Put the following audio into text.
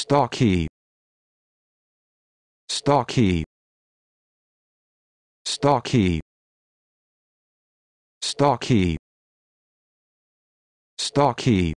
Stocky. Stocky. Stocky. Stocky. Stocky.